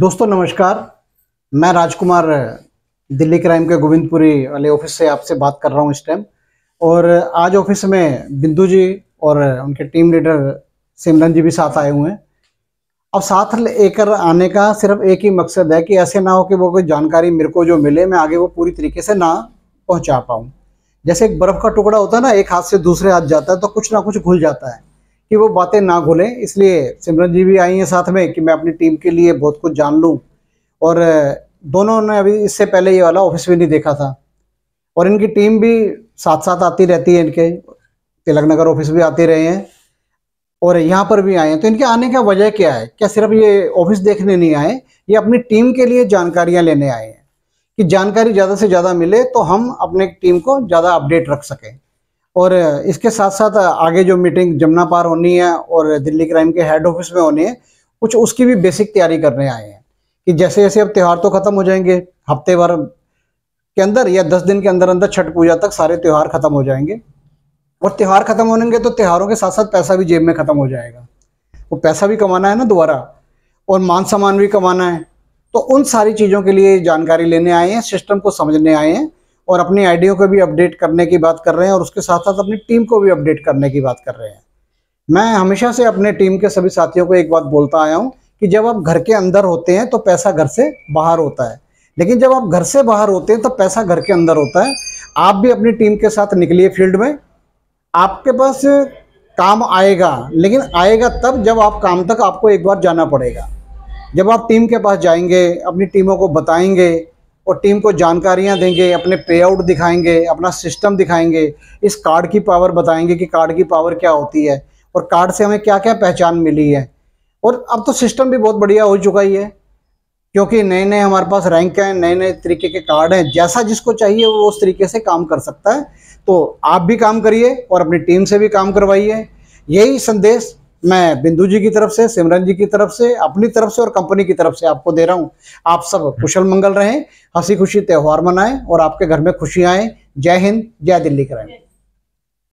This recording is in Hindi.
दोस्तों नमस्कार मैं राजकुमार दिल्ली क्राइम के गोविंदपुरी वाले ऑफिस से आपसे बात कर रहा हूं इस टाइम और आज ऑफिस में बिंदु जी और उनके टीम लीडर सिमरन जी भी साथ आए हुए हैं अब साथ लेकर आने का सिर्फ एक ही मकसद है कि ऐसे ना हो कि वो कोई जानकारी मेरे को जो मिले मैं आगे वो पूरी तरीके से ना पहुंचा पाऊँ जैसे एक बर्फ़ का टुकड़ा होता है ना एक हाथ से दूसरे हाथ जाता है तो कुछ ना कुछ घुल जाता है कि वो बातें ना घुलें इसलिए सिमरन जी भी आई हैं साथ में कि मैं अपनी टीम के लिए बहुत कुछ जान लूँ और दोनों ने अभी इससे पहले ये वाला ऑफिस भी नहीं देखा था और इनकी टीम भी साथ साथ आती रहती है इनके तिलक नगर ऑफिस भी आते रहे हैं और यहाँ पर भी आए हैं तो इनके आने का वजह क्या है क्या सिर्फ ये ऑफिस देखने नहीं आए ये अपनी टीम के लिए जानकारियाँ लेने आए हैं कि जानकारी ज़्यादा से ज़्यादा मिले तो हम अपने टीम को ज़्यादा अपडेट रख सकें और इसके साथ साथ आगे जो मीटिंग जमुना पार होनी है और दिल्ली क्राइम के हेड ऑफिस में होनी है कुछ उसकी भी बेसिक तैयारी करने आए हैं कि जैसे जैसे अब त्यौहार तो खत्म हो जाएंगे हफ्ते भर के अंदर या दस दिन के अंदर अंदर छठ पूजा तक सारे त्यौहार खत्म हो जाएंगे और त्यौहार खत्म होने तो त्यौहारों के साथ साथ पैसा भी जेब में खत्म हो जाएगा वो पैसा भी कमाना है ना दोबारा और मान सम्मान भी कमाना है तो उन सारी चीज़ों के लिए जानकारी लेने आए हैं सिस्टम को समझने आए हैं और अपनी आइडियो को भी अपडेट करने की बात कर रहे हैं और उसके साथ साथ अपनी टीम को भी अपडेट करने की बात कर रहे हैं मैं हमेशा से अपने टीम के सभी साथियों को एक बात बोलता आया हूँ कि जब आप घर के अंदर होते हैं तो पैसा घर से बाहर होता है लेकिन जब आप घर से बाहर होते हैं तो पैसा घर के अंदर होता है आप भी अपनी टीम के साथ निकलिए फील्ड में आपके पास काम आएगा लेकिन आएगा तब जब आप काम तक आपको एक बार जाना पड़ेगा जब आप टीम के पास जाएंगे अपनी टीमों को बताएंगे और टीम को जानकारियां देंगे अपने पेआउट दिखाएंगे अपना सिस्टम दिखाएंगे इस कार्ड की पावर बताएंगे कि कार्ड की पावर क्या होती है और कार्ड से हमें क्या क्या पहचान मिली है और अब तो सिस्टम भी बहुत बढ़िया हो चुका ही है क्योंकि नए नए हमारे पास रैंक हैं नए नए तरीके के कार्ड हैं जैसा जिसको चाहिए वो उस तरीके से काम कर सकता है तो आप भी काम करिए और अपनी टीम से भी काम करवाइए यही संदेश मैं बिंदु जी की तरफ से सिमरन जी की तरफ से अपनी तरफ से और कंपनी की तरफ से आपको दे रहा हूँ आप सब कुशल मंगल रहें हंसी खुशी त्यौहार मनाएं और आपके घर में खुशियाँ आए जय हिंद जय दिल्ली कराएं